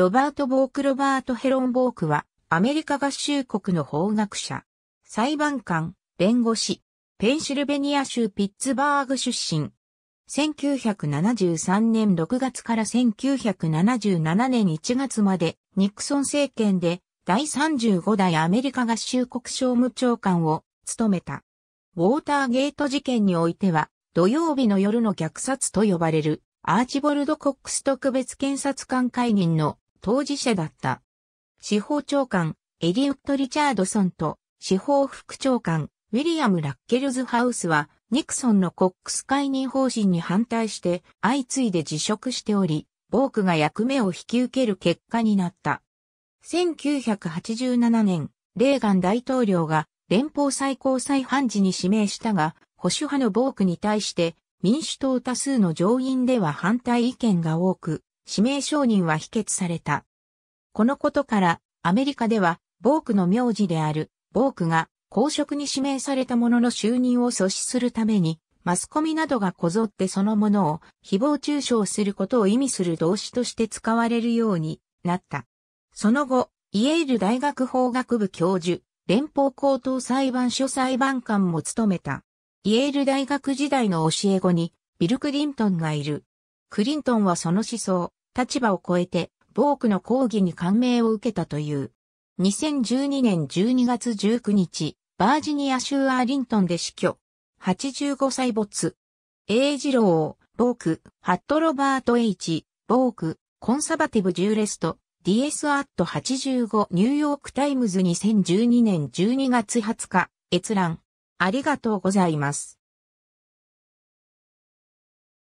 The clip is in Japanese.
ロバート・ボーク・ロバート・ヘロン・ボークは、アメリカ合衆国の法学者、裁判官、弁護士、ペンシルベニア州ピッツバーグ出身。1973年6月から1977年1月まで、ニクソン政権で、第35代アメリカ合衆国商務長官を務めた。ウォーターゲート事件においては、土曜日の夜の虐殺と呼ばれる、アーチボルド・コックス特別検察官解任の当事者だった。司法長官、エリウッド・リチャードソンと司法副長官、ウィリアム・ラッケルズ・ハウスは、ニクソンのコックス解任方針に反対して相次いで辞職しており、ボークが役目を引き受ける結果になった。1987年、レーガン大統領が連邦最高裁判事に指名したが、保守派のボークに対して民主党多数の上院では反対意見が多く、指名承認は否決された。このことから、アメリカでは、ボークの名字である、ボークが公職に指名された者の就任を阻止するために、マスコミなどがこぞってそのものを誹謗中傷することを意味する動詞として使われるようになった。その後、イエール大学法学部教授、連邦高等裁判所裁判官も務めた。イエール大学時代の教え子に、ビル・クリントンがいる。クリントンはその思想、立場を超えて、ボークの抗議に感銘を受けたという。2012年12月19日、バージニア州アーリントンで死去。85歳没。英二郎、ボーク、ハットロバート H、ボーク、コンサバティブ・ジューレスト、DS アット85ニューヨークタイムズ2012年12月20日、閲覧。ありがとうございます。